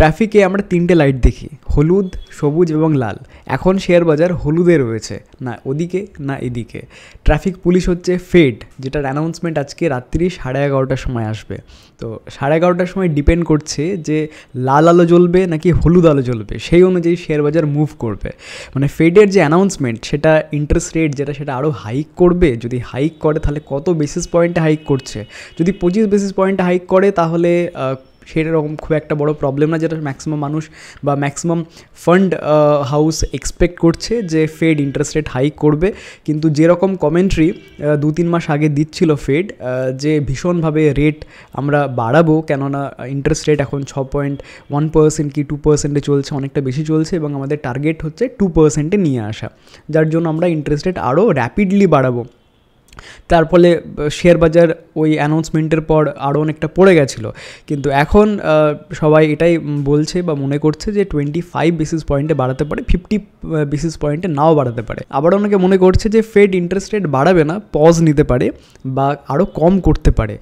ট্রাফিকে আমরা তিনটে লাইট দেখি হলুদ সবুজ এবং লাল এখন শেয়ার বাজার হলুদে রয়েছে না ওদিকে না এদিকে ট্রাফিক পুলিশ হচ্ছে ফেড যেটার অ্যানাউন্সমেন্ট আজকে রাত্রি সাড়ে এগারোটার সময় আসবে তো সাড়ে এগারোটার সময় ডিপেন্ড করছে যে লাল আলো জ্বলবে নাকি হলুদ আলো জ্বলবে সেই অনুযায়ী শেয়ার বাজার মুভ করবে মানে ফেডের যে অ্যানাউন্সমেন্ট সেটা ইন্টারেস্ট রেট যেটা সেটা আরও হাইক করবে যদি হাইক করে তাহলে কত বেসিস পয়েন্টে হাইক করছে যদি পঁচিশ বেসিস পয়েন্টে হাইক করে তাহলে সেটা খুব একটা বড় প্রবলেম না যেটা ম্যাক্সিমাম মানুষ বা ম্যাক্সিমাম ফান্ড হাউস এক্সপেক্ট করছে যে ফেড ইন্টারেস্ট রেট হাইক করবে কিন্তু যেরকম কমেন্ট্রি দু তিন মাস আগে দিচ্ছিল ফেড যে ভীষণভাবে রেট আমরা বাড়াবো কেননা ইন্টারেস্ট রেট এখন ছ পয়েন্ট ওয়ান পার্সেন্ট কি টু পার্সেন্টে চলছে অনেকটা বেশি চলছে এবং আমাদের টার্গেট হচ্ছে টু পার্সেন্টে নিয়ে আসা যার জন্য আমরা ইন্টারেস্ট রেট আরও র্যাপিডলি বাড়াবো তার ফলে শেয়ার বাজার ওই অ্যানাউন্সমেন্টের পর আরও অনেকটা পড়ে গেছিল কিন্তু এখন সবাই এটাই বলছে বা মনে করছে যে টোয়েন্টি ফাইভ বেসিস পয়েন্টে বাড়াতে পারে ফিফটি বেসিস পয়েন্টে নাও বাড়াতে পারে আবার অনেকে মনে করছে যে ফেড ইন্টারেস্ট রেট বাড়াবে না পজ নিতে পারে বা আরও কম করতে পারে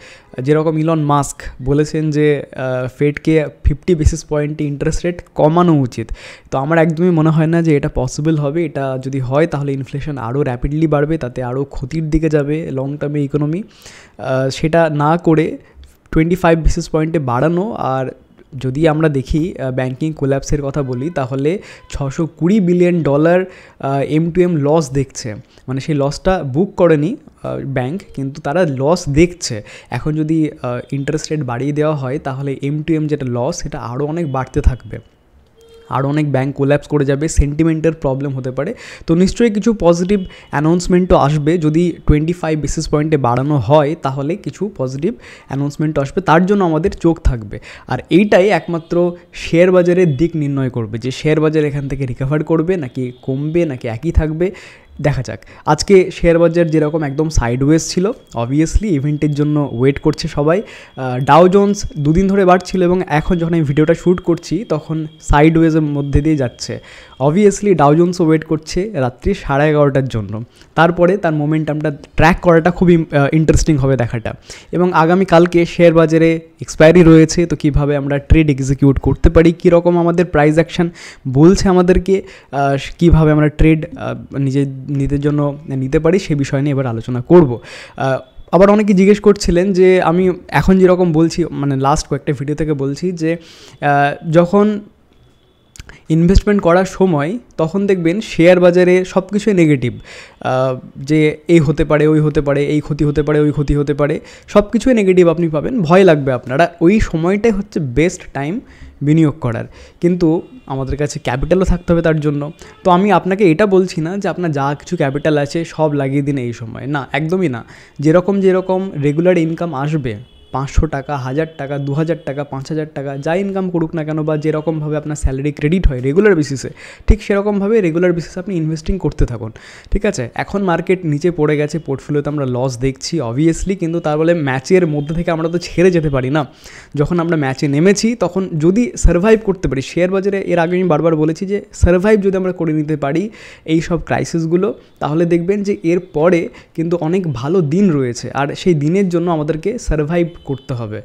যেরকম ইলন মাস্ক বলেছেন যে ফেডকে ফিফটি বেসিস পয়েন্টে ইন্টারেস্ট রেট কমানো উচিত তো আমার একদমই মনে হয় না যে এটা পসিবল হবে এটা যদি হয় তাহলে ইনফ্লেশন আরও র্যাপিডলি বাড়বে তাতে আরও ক্ষতির দিকে যাবে লং টার্মে ইকোনমি সেটা না করে টোয়েন্টি ফাইভ বেসিস পয়েন্টে বাড়ানো আর যদি আমরা দেখি ব্যাংকিং কোল্যাপসের কথা বলি তাহলে ছশো কুড়ি billion dollar M to M loss দেখছে মানে সেই লসটা বুক করেনি ব্যাংক কিন্তু তারা লস দেখছে এখন যদি ইন্টারেস্ট রেট বাড়িয়ে দেওয়া হয় তাহলে এম টু এম যেটা লস সেটা আরও অনেক বাড়তে থাকবে আর অনেক ব্যাঙ্ক কোল্যাপস করে যাবে সেন্টিমেন্টের প্রবলেম হতে পারে তো নিশ্চয়ই কিছু পজিটিভ অ্যানাউন্সমেন্টও আসবে যদি টোয়েন্টি ফাইভ বেসিস পয়েন্টে বাড়ানো হয় তাহলে কিছু পজিটিভ অ্যানাউন্সমেন্ট আসবে তার জন্য আমাদের চোখ থাকবে আর এইটাই একমাত্র শেয়ার বাজারের দিক নির্ণয় করবে যে শেয়ার বাজার এখান থেকে রিকভার করবে নাকি কমবে নাকি একই থাকবে দেখা যাক আজকে শেয়ার বাজার যেরকম একদম সাইডওয়েজ ছিল অবভিয়াসলি ইভেন্টের জন্য ওয়েট করছে সবাই ডাও জোনস দুদিন ধরে বাড়ছিল এবং এখন যখন আমি ভিডিওটা শ্যুট করছি তখন সাইডওয়েজের মধ্যে দিয়ে যাচ্ছে অবভিয়াসলি ডাউজনসও ওয়েট করছে রাত্রি সাড়ে এগারোটার জন্য তারপরে তার মোমেন্টামটা ট্র্যাক করাটা খুবই ইন্টারেস্টিং হবে দেখাটা এবং আগামীকালকে শেয়ার বাজারে এক্সপায়ারি রয়েছে তো কিভাবে আমরা ট্রেড এক্সিকিউট করতে পারি কীরকম আমাদের প্রাইস অ্যাকশান বলছে আমাদেরকে কিভাবে আমরা ট্রেড নিজের নিজের জন্য নিতে পারি সে বিষয় নিয়ে এবার আলোচনা করব আবার অনেকে জিজ্ঞেস করছিলেন যে আমি এখন যেরকম বলছি মানে লাস্ট কয়েকটা ভিডিও থেকে বলছি যে যখন ইনভেস্টমেন্ট করার সময় তখন দেখবেন শেয়ার বাজারে সব কিছুই নেগেটিভ যে এই হতে পারে ওই হতে পারে এই ক্ষতি হতে পারে ওই ক্ষতি হতে পারে সব কিছুই নেগেটিভ আপনি পাবেন ভয় লাগবে আপনারা ওই সময়টাই হচ্ছে বেস্ট টাইম বিনিয়োগ করার কিন্তু আমাদের কাছে ক্যাপিটালও থাকতে হবে তার জন্য তো আমি আপনাকে এটা বলছি না যে আপনার যা কিছু ক্যাপিটাল আছে সব লাগিয়ে দিন এই সময় না একদমই না যেরকম যেরকম রেগুলার ইনকাম আসবে পাঁচশো টাকা হাজার টাকা দু হাজার টাকা পাঁচ হাজার টাকা যা ইনকাম করুক না কেন বা যেরকমভাবে আপনার স্যালারি ক্রেডিট হয় রেগুলার বেসিসে ঠিক সেরকমভাবে রেগুলার বেসিসে আপনি ইনভেস্টিং করতে থাকুন ঠিক আছে এখন মার্কেট নিচে পড়ে গেছে পোর্টফোলিওতে আমরা লস দেখছি অবভিয়াসলি কিন্তু তার বলে ম্যাচের মধ্যে থেকে আমরা তো ছেড়ে যেতে পারি না যখন আমরা ম্যাচে নেমেছি তখন যদি সার্ভাইভ করতে পারি শেয়ার বাজারে এর আগে আমি বারবার বলেছি যে সার্ভাইভ যদি আমরা করে নিতে পারি এই সব ক্রাইসিসগুলো তাহলে দেখবেন যে এর পরে কিন্তু অনেক ভালো দিন রয়েছে আর সেই দিনের জন্য আমাদেরকে সার্ভাইভ করতে হবে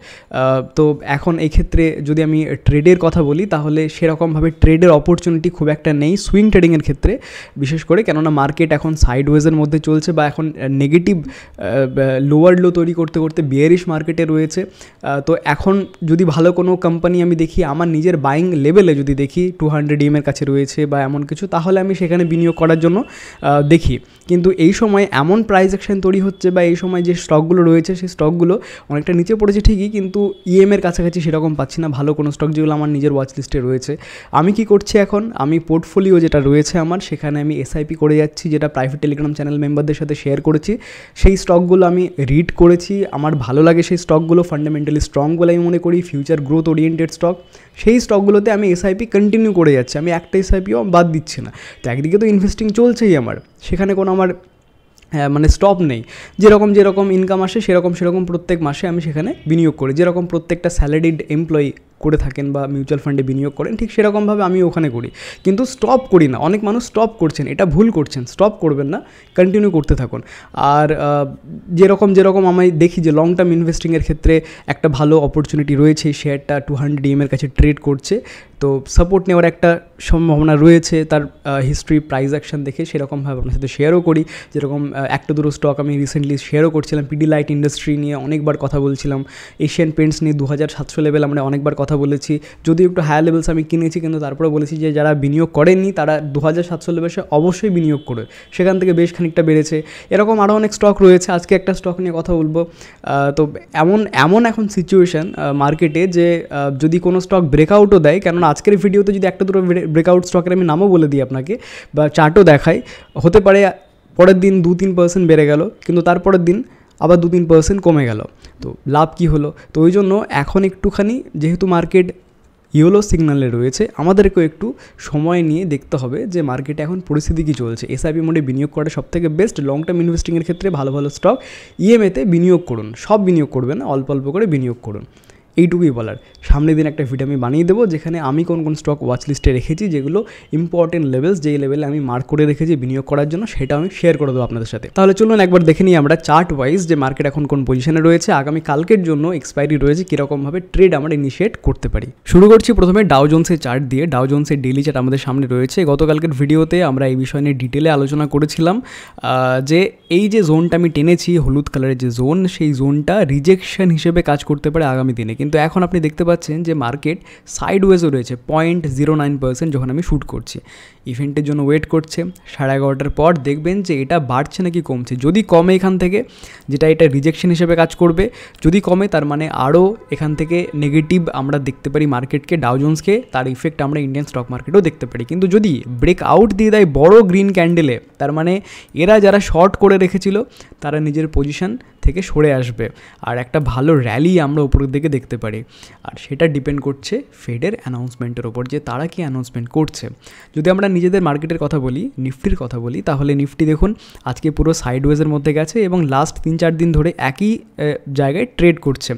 তো এখন এক্ষেত্রে যদি আমি ট্রেডের কথা বলি তাহলে সেরকমভাবে ট্রেডের অপরচুনিটি খুব একটা নেই সুইং ট্রেডিংয়ের ক্ষেত্রে বিশেষ করে কেননা মার্কেট এখন সাইডওয়েজের মধ্যে চলছে বা এখন নেগেটিভ লোয়ার লো তৈরি করতে করতে বিয়ারিশ মার্কেটে রয়েছে তো এখন যদি ভালো কোনো কোম্পানি আমি দেখি আমার নিজের বাইং লেভেলে যদি দেখি টু হান্ড্রেড এর কাছে রয়েছে বা এমন কিছু তাহলে আমি সেখানে বিনিয়োগ করার জন্য দেখি কিন্তু এই সময় এমন প্রাইজেকশন অ্যাকশন তৈরি হচ্ছে বা এই সময় যে স্টকগুলো রয়েছে সেই স্টকগুলো অনেকটা নিচে পড়েছে ঠিকই কিন্তু e এর কাছাকাছি সেরকম পাচ্ছি না ভালো কোনো স্টক যেগুলো আমার নিজের ওয়াচ লিস্টে রয়েছে আমি কি করছি এখন আমি পোর্টফোলিও যেটা রয়েছে আমার সেখানে আমি এসআইপি করে যাচ্ছি যেটা প্রাইভেট টেলিগ্রাম চ্যানেল মেম্বারদের সাথে শেয়ার করেছি সেই স্টকগুলো আমি রিড করেছি আমার ভালো লাগে সেই স্টকগুলো ফান্ডামেন্টালি স্ট্রং বলে আমি মনে করি ফিউচার গ্রোথ ওরিয়েন্টেড স্টক সেই স্টকগুলোতে আমি এসআইপি কন্টিনিউ করে যাচ্ছি আমি একটা এসআইপিও বাদ দিচ্ছি না তো একদিকে তো ইনভেস্টিং চলছেই আমার সেখানে কোনো আমার হ্যাঁ, মানে স্টপ নেই যেরকম যেরকম ইনকাম আসে সেরকম সেরকম প্রত্যেক মাসে আমি সেখানে বিনিয়োগ করি যেরকম প্রত্যেকটা স্যালারিড এমপ্লয়ি করে থাকেন বা মিউচুয়াল ফান্ডে বিনিয়োগ করেন ঠিক সেরকমভাবে আমি ওখানে করি কিন্তু স্টপ করি না অনেক মানুষ স্টপ করছেন এটা ভুল করছেন স্টপ করবেন না কন্টিনিউ করতে থাকুন আর যেরকম যেরকম আমি দেখি যে লং টার্ম ইনভেস্টিংয়ের ক্ষেত্রে একটা ভালো অপরচুনিটি রয়েছে এই শেয়ারটা টু হান্ড্রেড ইএমের কাছে ট্রেড করছে তো সাপোর্ট নেওয়ার একটা সম্ভাবনা রয়েছে তার হিস্ট্রি প্রাইস অ্যাকশন দেখে সেরকমভাবে আপনার সাথে শেয়ারও করি যেরকম একটা দুটো স্টক আমি রিসেন্টলি শেয়ারও করছিলাম পিডি লাইট ইন্ডাস্ট্রি নিয়ে অনেকবার কথা বলছিলাম এশিয়ান পেন্টস নিয়ে দু হাজার সাতশো লেভেল আমরা অনেকবার কথা কথা বলেছি যদি একটু হায়ার লেভেলস আমি কিনেছি কিন্তু তারপরে বলেছি যে যারা বিনিয়োগ করেননি তারা দু হাজার সাতশো লেভেলসে অবশ্যই বিনিয়োগ করে সেখান থেকে বেশ খানিকটা বেড়েছে এরকম আরও অনেক স্টক রয়েছে আজকে একটা স্টক নিয়ে কথা বলবো তো এমন এমন এখন সিচুয়েশান মার্কেটে যে যদি কোনো স্টক ব্রেকআউটও দেয় কেননা আজকের ভিডিওতে যদি একটা দুটো ব্রেকআউট স্টকের আমি নামও বলে দিই আপনাকে বা চার্টও দেখাই হতে পারে পরের দিন দু তিন পার্সেন্ট বেড়ে গেল কিন্তু তারপরের দিন আবার দু তিন পার্সেন্ট কমে গেল তো লাভ কি হলো তো ওই জন্য এখন একটুখানি যেহেতু মার্কেট ইয়েলো সিগনালে রয়েছে আমাদেরকেও একটু সময় নিয়ে দেখতে হবে যে মার্কেটে এখন পরিস্থিতি কী চলছে এসআইপি মোডে বিনিয়োগ করাটা সবথেকে বেস্ট লং টার্ম ইনভেস্টিংয়ের ক্ষেত্রে ভালো ভালো স্টক ইএমএতে e বিনিয়োগ করুন সব বিনিয়োগ করবেন অল্প অল্প করে বিনিয়োগ করুন এইটুকুই বলার সামনের দিন একটা ভিডিও আমি বানিয়ে দেবো যেখানে আমি কোন কোন স্টক ওয়াচ লিস্টে রেখেছি যেগুলো ইম্পর্টেন্ট লেভেলস যেই লেভেলে আমি মার্ক করে রেখেছি বিনিয়োগ করার জন্য সেটা আমি শেয়ার করে দেবো আপনাদের সাথে তাহলে চলুন একবার দেখে নিই আমরা চার্ট ওয়াইজ যে মার্কেট এখন কোন পজিশনে রয়েছে আগামী কালকের জন্য এক্সপায়ারি রয়েছে কীরকমভাবে ট্রেড আমরা ইনিশিয়েট করতে পারি শুরু করছি প্রথমে ডাউজন্সের চার্ট দিয়ে ডাউজন্সের ডেলি চার্ট আমাদের সামনে রয়েছে গতকালকের ভিডিওতে আমরা এই বিষয় নিয়ে ডিটেলে আলোচনা করেছিলাম যে এই যে জোনটা আমি টেনেছি হলুদ কালারের যে জোন সেই জোনটা রিজেকশন হিসেবে কাজ করতে পারে আগামী দিনে কিন্তু এখন আপনি দেখতে পাচ্ছেন যে মার্কেট সাইড ওয়েজও রয়েছে পয়েন্ট জিরো নাইন পার্সেন্ট যখন আমি শ্যুট করছি ইভেন্টের জন্য ওয়েট করছে সাড়ে এগারোটার পর দেখবেন যে এটা বাড়ছে নাকি কমছে যদি কমে এখান থেকে যেটা এটা রিজেকশন হিসেবে কাজ করবে যদি কমে তার মানে আরও এখান থেকে নেগেটিভ আমরা দেখতে পারি মার্কেটকে ডাউজন্সকে তার ইফেক্ট আমরা ইন্ডিয়ান স্টক মার্কেটেও দেখতে পারি কিন্তু যদি ব্রেক আউট দিয়ে দেয় বড় গ্রিন ক্যান্ডেলে তার মানে এরা যারা শর্ট করে রেখেছিল তারা নিজের পজিশন থেকে সরে আসবে আর একটা ভালো র্যালি আমরা উপরের দিকে দেখতে পারি আর সেটা ডিপেন্ড করছে ফেডের অ্যানাউন্সমেন্টের ওপর যে তারা কি অ্যানাউন্সমেন্ট করছে যদি আমরা নিজেদের মার্কেটের কথা বলি নিফটির কথা বলি তাহলে নিফটি দেখুন আজকে পুরো সাইডওয়েজের মধ্যে গেছে এবং লাস্ট তিন চার দিন ধরে একই জায়গায় ট্রেড করছে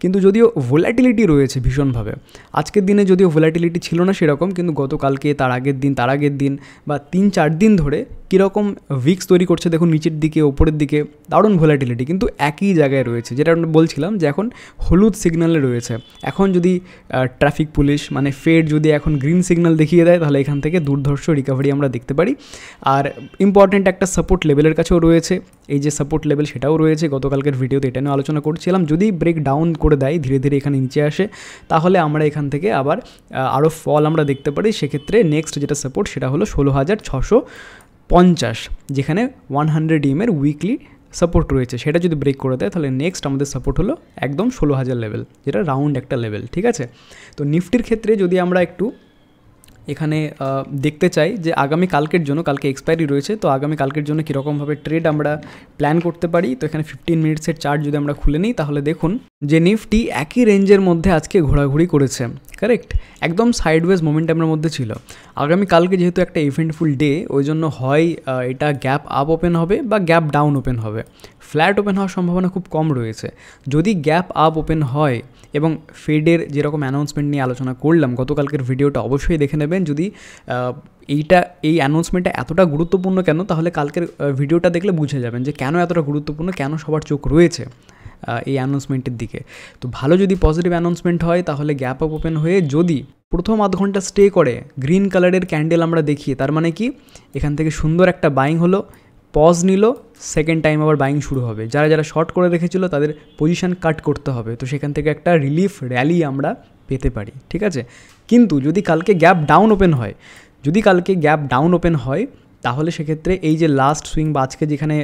কিন্তু যদিও ভোলাটিলিটি রয়েছে ভীষণভাবে আজকের দিনে যদিও ভোলাটিলিটি ছিল না সেরকম কিন্তু গতকালকে তার আগের দিন তার আগের দিন বা তিন চার দিন ধরে কীরকম উইক্স তৈরি করছে দেখুন নিচের দিকে ওপরের দিকে দারুণ ভোলাটিলিটি কিন্তু একই জায়গায় রয়েছে যেটা বলছিলাম যে এখন হলুদ সিগনালে রয়েছে এখন যদি ট্রাফিক পুলিশ মানে ফেড যদি এখন গ্রিন সিগন্যাল দেখিয়ে দেয় তাহলে এখান থেকে দুর্ধর্ষ রিকভারি আমরা দেখতে পারি আর ইম্পর্টেন্ট একটা সাপোর্ট লেভেলের কাছেও রয়েছে এই যে সাপোর্ট লেভেল সেটাও রয়েছে গতকালকের ভিডিওতে এটা নিয়ে আলোচনা করছিলাম যদি ব্রেক ডাউন করে দেয় ধীরে ধীরে এখানে নিচে আসে তাহলে আমরা এখান থেকে আবার আরও ফল আমরা দেখতে পারি সেক্ষেত্রে নেক্সট যেটা সাপোর্ট সেটা হলো ষোলো হাজার ছশো পঞ্চাশ যেখানে ওয়ান হান্ড্রেড ইএমের উইকলি সাপোর্ট রয়েছে সেটা যদি ব্রেক করে দেয় তাহলে নেক্সট আমাদের সাপোর্ট হলো একদম ষোলো হাজার লেভেল যেটা রাউন্ড একটা লেভেল ঠিক আছে তো নিফটির ক্ষেত্রে যদি আমরা একটু এখানে দেখতে চাই যে আগামী কালকের জন্য কালকে এক্সপায়ারি রয়েছে তো আগামী কালকের জন্য কীরকমভাবে ট্রেড আমরা প্ল্যান করতে পারি তো এখানে ফিফটিন মিনিটসের চার্ট যদি আমরা খুলে নিই তাহলে দেখুন যে নিফটি একই রেঞ্জের মধ্যে আজকে ঘোরাঘুরি করেছে কারেক্ট একদম সাইডওয়েজ মোমেন্টামের মধ্যে ছিল আগামী কালকে যেহেতু একটা ইভেন্টফুল ডে ওই জন্য হয় এটা গ্যাপ আপ ওপেন হবে বা গ্যাপ ডাউন ওপেন হবে ফ্ল্যাট ওপেন হওয়ার সম্ভাবনা খুব কম রয়েছে যদি গ্যাপ আপ ওপেন হয় এবং ফেডের যেরকম অ্যানাউন্সমেন্ট নিয়ে আলোচনা করলাম গতকালকের ভিডিওটা অবশ্যই দেখে নেবেন নেবেন যদি এইটা এই অ্যানাউন্সমেন্টটা এতটা গুরুত্বপূর্ণ কেন তাহলে কালকের ভিডিওটা দেখলে বুঝে যাবেন যে কেন এতটা গুরুত্বপূর্ণ কেন সবার চোখ রয়েছে এই অ্যানাউন্সমেন্টের দিকে তো ভালো যদি পজিটিভ অ্যানাউন্সমেন্ট হয় তাহলে গ্যাপ আপ ওপেন হয়ে যদি প্রথম আধ ঘন্টা স্টে করে গ্রিন কালারের ক্যান্ডেল আমরা দেখি তার মানে কি এখান থেকে সুন্দর একটা বাইং হলো পজ নিল সেকেন্ড টাইম আবার বাইং শুরু হবে যারা যারা শর্ট করে রেখেছিল তাদের পজিশান কাট করতে হবে তো সেখান থেকে একটা রিলিফ র্যালি আমরা পেতে পারি ঠিক আছে কিন্তু যদি কালকে গ্যাপ ডাউন ওপেন হয় যদি কালকে গ্যাপ ডাউন ওপেন হয় তাহলে সেক্ষেত্রে এই যে লাস্ট সুইং বা আজকে যেখানে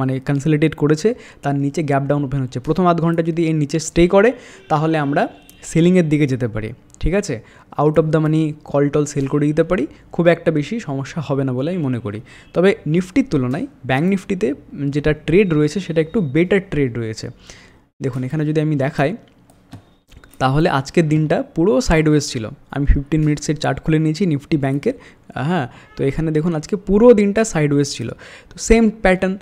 মানে কনসলিডেট করেছে তার নিচে গ্যাপ ডাউন ওপেন হচ্ছে প্রথম আধ ঘন্টা যদি এর নিচে স্টে করে তাহলে আমরা সেলিংয়ের দিকে যেতে পারি ঠিক আছে out of the money call টল সেল করে দিতে পারি খুব একটা বেশি সমস্যা হবে না বলে আমি মনে করি তবে নিফটির তুলনায় ব্যাঙ্ক নিফটিতে যেটা ট্রেড রয়েছে সেটা একটু বেটার ট্রেড রয়েছে দেখুন এখানে যদি আমি দেখাই তাহলে আজকের দিনটা পুরো সাইডওয়েজ ছিল আমি ফিফটিন মিনিটসের চার্ট খুলে নিয়েছি নিফটি ব্যাংকের হ্যাঁ তো এখানে দেখুন আজকে পুরো দিনটা সাইডওয়েজ ছিল তো সেম প্যাটার্ন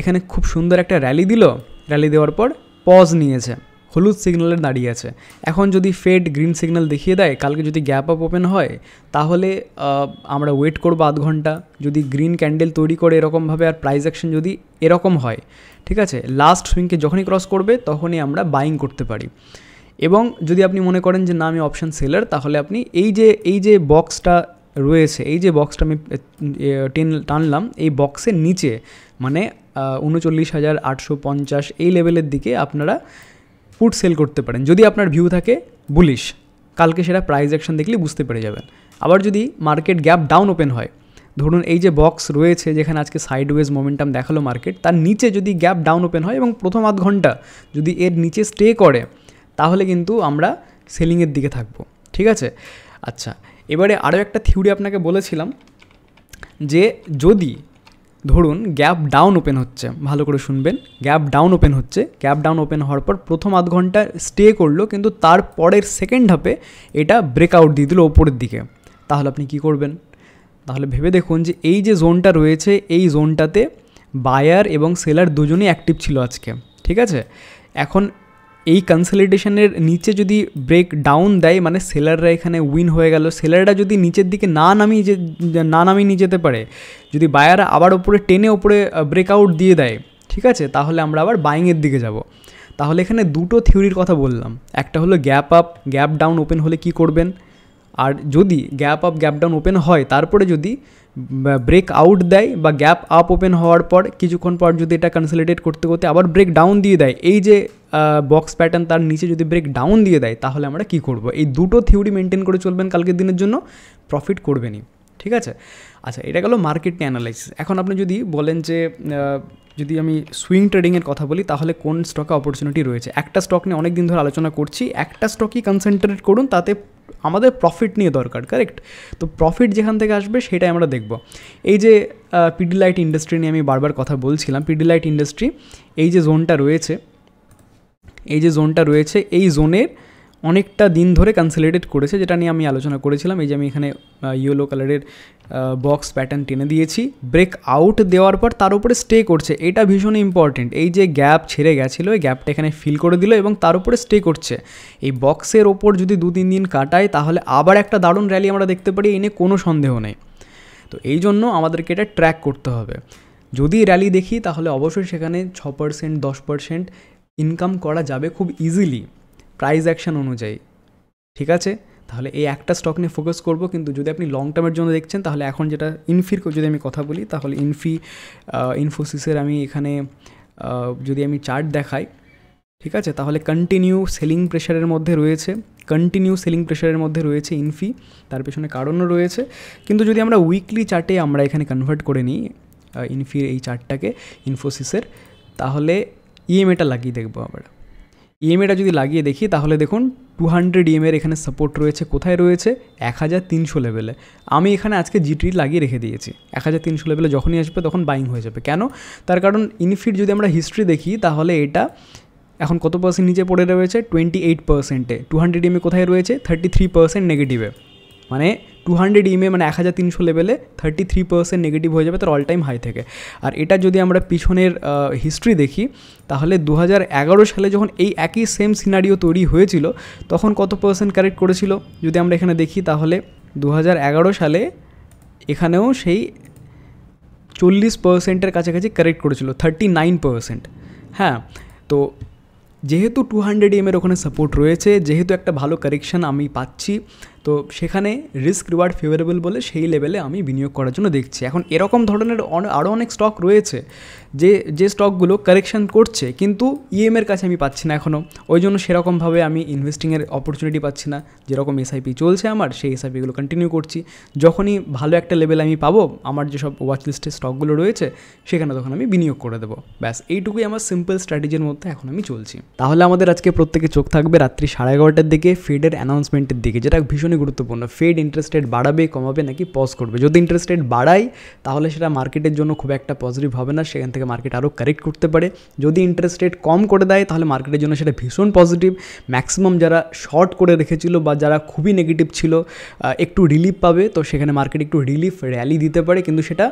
এখানে খুব সুন্দর একটা র্যালি দিল র্যালি দেওয়ার পর পজ নিয়েছে হলুদ সিগন্যালে দাঁড়িয়ে আছে এখন যদি ফেড গ্রিন সিগন্যাল দেখিয়ে দেয় কালকে যদি গ্যাপ আপ ওপেন হয় তাহলে আমরা ওয়েট করবো আধ ঘন্টা যদি গ্রিন ক্যান্ডেল তৈরি করে এরকমভাবে আর প্রাইস অ্যাকশন যদি এরকম হয় ঠিক আছে লাস্ট সুইংকে যখনই ক্রস করবে তখনই আমরা বাইং করতে পারি এবং যদি আপনি মনে করেন যে না আমি অপশান সেলার তাহলে আপনি এই যে এই যে বক্সটা রয়েছে এই যে বক্সটা আমি টেন টানলাম এই বক্সের নিচে মানে উনচল্লিশ হাজার আটশো পঞ্চাশ এই লেভেলের দিকে আপনারা পুট সেল করতে পারেন যদি আপনার ভিউ থাকে বুলিশ কালকে সেটা প্রাইস অ্যাকশন দেখলে বুঝতে পেরে যাবেন আবার যদি মার্কেট গ্যাপ ডাউন ওপেন হয় ধরুন এই যে বক্স রয়েছে যেখানে আজকে সাইড ওয়েজ মোমেন্টাম দেখালো মার্কেট তার নিচে যদি গ্যাপ ডাউন ওপেন হয় এবং প্রথম আধ ঘন্টা যদি এর নিচে স্টে করে তাহলে কিন্তু আমরা সেলিংয়ের দিকে থাকব ঠিক আছে আচ্ছা এবারে আরও একটা থিওরি আপনাকে বলেছিলাম যে যদি ধরুন গ্যাপ ডাউন ওপেন হচ্ছে ভালো করে শুনবেন গ্যাপ ডাউন ওপেন হচ্ছে গ্যাপ ডাউন ওপেন হওয়ার পর প্রথম আধ ঘন্টা স্টে করলো কিন্তু তার পরের সেকেন্ড হাফে এটা ব্রেকআউট দিয়ে দিল ওপরের দিকে তাহলে আপনি কি করবেন তাহলে ভেবে দেখুন যে এই যে জোনটা রয়েছে এই জোনটাতে বায়ার এবং সেলার দুজনেই অ্যাক্টিভ ছিল আজকে ঠিক আছে এখন এই কনসলিডেশনের নিচে যদি ব্রেক ডাউন দেয় মানে সেলাররা এখানে উইন হয়ে গেল সেলাররা যদি নিচের দিকে না নামিয়ে না নামিয়ে নিয়ে যেতে পারে যদি বায়ার আবার ওপরে টেনে ওপরে ব্রেকআউট দিয়ে দেয় ঠিক আছে তাহলে আমরা আবার বাইংয়ের দিকে যাব তাহলে এখানে দুটো থিওরির কথা বললাম একটা হলো gap up gap down open হলে কি করবেন আর যদি gap up gap down open হয় তারপরে যদি ব্রেক আউট দেয় বা গ্যাপ আপ ওপেন হওয়ার পর কিছুক্ষণ পর যদি এটা কনসলিডেট করতে করতে আবার ব্রেক ডাউন দিয়ে দেয় এই যে বক্স প্যাটার্ন তার নিচে যদি ব্রেক ডাউন দিয়ে দেয় তাহলে আমরা কি করব এই দুটো থিওরি মেনটেন করে চলবেন কালকের দিনের জন্য প্রফিট করবেনই ঠিক আছে আচ্ছা এটা গেল মার্কেট অ্যানালাইসিস এখন আপনি যদি বলেন যে যদি আমি সুইং ট্রেডিংয়ের কথা বলি তাহলে কোন স্টকে অপরচুনিটি রয়েছে একটা স্টক নিয়ে অনেক দিন ধরে আলোচনা করছি একটা স্টকই কনসেন্ট্রেট করুন তাতে আমাদের প্রফিট নিয়ে দরকার কারেক্ট তো প্রফিট যেখান থেকে আসবে সেটাই আমরা দেখব এই যে পিডিলাইট ইন্ডাস্ট্রি নিয়ে আমি বারবার কথা বলছিলাম পিডিলাইট ইন্ডাস্ট্রি এই যে জোনটা রয়েছে এই যে জোনটা রয়েছে এই জোনের অনেকটা দিন ধরে কনসলিডেট করেছে যেটা নিয়ে আমি আলোচনা করেছিলাম এই যে আমি এখানে ইয়েলো কালারের বক্স প্যাটার্ন টেনে দিয়েছি ব্রেক আউট দেওয়ার পর তার উপরে স্টে করছে এটা ভীষণ ইম্পর্টেন্ট এই যে গ্যাপ ছেড়ে গেছিলো এই গ্যাপটা এখানে ফিল করে দিল এবং তার উপরে স্টে করছে এই বক্সের ওপর যদি দু তিন দিন কাটায় তাহলে আবার একটা দারুণ র্যালি আমরা দেখতে পারি এনে কোনো সন্দেহ নেই তো এই জন্য আমাদেরকে এটা ট্র্যাক করতে হবে যদি র্যালি দেখি তাহলে অবশ্যই সেখানে ছ পার্সেন্ট দশ পার্সেন্ট ইনকাম করা যাবে খুব ইজিলি প্রাইস অ্যাকশান অনুযায়ী ঠিক আছে তাহলে এই একটা স্টক নিয়ে ফোকাস করব কিন্তু যদি আপনি লং টার্মের জন্য দেখছেন তাহলে এখন যেটা ইনফির যদি আমি কথা বলি তাহলে ইনফি ইনফোসিসের আমি এখানে যদি আমি চার্ট দেখাই ঠিক আছে তাহলে কন্টিনিউ সেলিং প্রেশারের মধ্যে রয়েছে কন্টিনিউ সেলিং প্রেশারের মধ্যে রয়েছে ইনফি তার পেছনে কারণও রয়েছে কিন্তু যদি আমরা উইকলি চার্টে আমরা এখানে কনভার্ট করে নিই ইনফির এই চার্টটাকে ইনফোসিসের তাহলে ইএমএটা e লাগিয়ে দেখবো আমরা ইএমএটা e যদি লাগিয়ে দেখি তাহলে দেখুন টু হান্ড্রেড ইএমএর এখানে সাপোর্ট রয়েছে কোথায় রয়েছে এক হাজার তিনশো লেভেলে আমি এখানে আজকে জিটি e লাগিয়ে রেখে দিয়েছি এক হাজার তিনশো লেভেলে যখনই আসবে তখন বাইং হয়ে যাবে কেন তার কারণ ইনফিট যদি আমরা হিস্ট্রি দেখি তাহলে এটা এখন কত পার্সেন্ট নিচে পড়ে রয়েছে টোয়েন্টি এইট পার্সেন্টে টু হান্ড্রেড ইএমএ কোথায় রয়েছে থার্টি থ্রি পার্সেন্ট নেগেটিভে মানে টু হান্ড্রেড ইমে মানে এক হাজার তিনশো লেভেলে থার্টি থ্রি পার্সেন্ট নেগেটিভ হয়ে যাবে তার অল টাইম হাই থেকে আর এটা যদি আমরা পিছনের হিস্ট্রি দেখি তাহলে দু হাজার এগারো সালে যখন এই একই সেম সিনারিও তৈরি হয়েছিল তখন কত পার্সেন্ট কারেক্ট করেছিল যদি আমরা এখানে দেখি তাহলে দু হাজার এগারো সালে এখানেও সেই চল্লিশ পার্সেন্টের কাছাকাছি কারেক্ট করেছিল থার্টি নাইন পার্সেন্ট হ্যাঁ তো যেহেতু টু হান্ড্রেড এমের ওখানে সাপোর্ট রয়েছে যেহেতু একটা ভালো কারেকশান আমি পাচ্ছি তো সেখানে রিস্ক রিওয়ার্ড ফেভারেবল বলে সেই লেভেলে আমি বিনিয়োগ করার জন্য দেখছি এখন এরকম ধরনের আরও অনেক স্টক রয়েছে যে যে স্টকগুলো কারেকশন করছে কিন্তু ইএমএর e কাছে আমি পাচ্ছি না এখনও ওই জন্য সেরকমভাবে আমি ইনভেস্টিংয়ের অপরচুনিটি পাচ্ছি না যেরকম এসআইপি চলছে আমার সেই এসআইপিগুলো কন্টিনিউ করছি যখনই ভালো একটা লেভেল আমি পাবো আমার যেসব ওয়াচ লিস্টের স্টকগুলো রয়েছে সেখানে তখন আমি বিনিয়োগ করে দেবো ব্যাস এইটুকুই আমার সিম্পল স্ট্র্যাটেজির মধ্যে এখন আমি চলছি তাহলে আমাদের আজকে প্রত্যেকে চোখ থাকবে রাত্রি সাড়ে এগারোটার দিকে ফেডের অ্যানাউন্সমেন্টের দিকে যেটা ভীষণ ভীষণই গুরুত্বপূর্ণ ফেড ইন্টারেস্ট রেট বাড়াবে কমাবে নাকি পজ করবে যদি ইন্টারেস্ট রেট বাড়ায় তাহলে সেটা মার্কেটের জন্য খুব একটা পজিটিভ হবে না সেখান থেকে মার্কেট আরও কারেক্ট করতে পারে যদি ইন্টারেস্ট রেট কম করে দেয় তাহলে মার্কেটের জন্য সেটা ভীষণ পজিটিভ ম্যাক্সিমাম যারা শর্ট করে রেখেছিল বা যারা খুবই নেগেটিভ ছিল একটু রিলিফ পাবে তো সেখানে মার্কেট একটু রিলিফ র্যালি দিতে পারে কিন্তু সেটা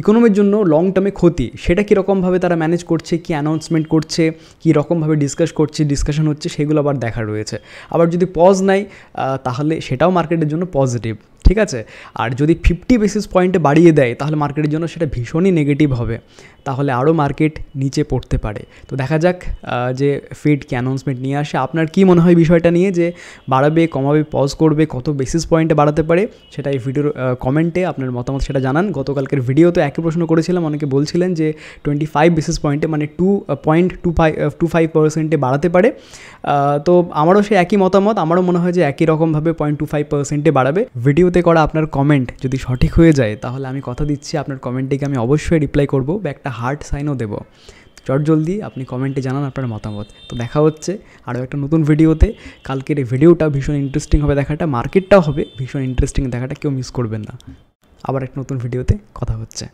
ইকোনমির জন্য লং টার্মে ক্ষতি সেটা কীরকমভাবে তারা ম্যানেজ করছে কি অ্যানাউন্সমেন্ট করছে কীরকমভাবে ডিসকাস করছে ডিসকাশন হচ্ছে সেগুলো আবার দেখা রয়েছে আবার যদি পজ নাই তাহলে সেটাও মার্কেটের জন্য পজিটিভ ঠিক আছে আর যদি ফিফটি বেসিস পয়েন্টে বাড়িয়ে দেয় তাহলে মার্কেটের জন্য সেটা ভীষণই নেগেটিভ হবে তাহলে আরও মার্কেট নিচে পড়তে পারে তো দেখা যাক যে ফিড কি অ্যানাউন্সমেন্ট নিয়ে আসে আপনার কি মনে হয় বিষয়টা নিয়ে যে বাড়াবে কমাবে পজ করবে কত বেসিস পয়েন্টে বাড়াতে পারে সেটা এই ভিডিওর কমেন্টে আপনার মতামত সেটা জানান গতকালকের ভিডিওতে একই প্রশ্ন করেছিলাম অনেকে বলছিলেন যে টোয়েন্টি ফাইভ বেসিস পয়েন্টে মানে two point two five two five পার্সেন্টে বাড়াতে পারে তো আমারও সে একই মতামত আমারও মনে হয় যে একই রকমভাবে পয়েন্ট টু ফাইভ পার্সেন্টে বাড়াবে ভিডিওতে করা আপনার কমেন্ট যদি সঠিক হয়ে যায় তাহলে আমি কথা দিচ্ছি আপনার কমেন্টটিকে আমি অবশ্যই রিপ্লাই করবো বা একটা হার্ট সাইনও দেবো চট জলদি আপনি কমেন্টে জানান আপনার মতামত তো দেখা হচ্ছে আরও একটা নতুন ভিডিওতে কালকের এই ভিডিওটা ভীষণ ইন্টারেস্টিং হবে দেখাটা মার্কেটটাও হবে ভীষণ ইন্টারেস্টিং দেখাটা কেউ মিস করবেন না আবার একটা নতুন ভিডিওতে কথা হচ্ছে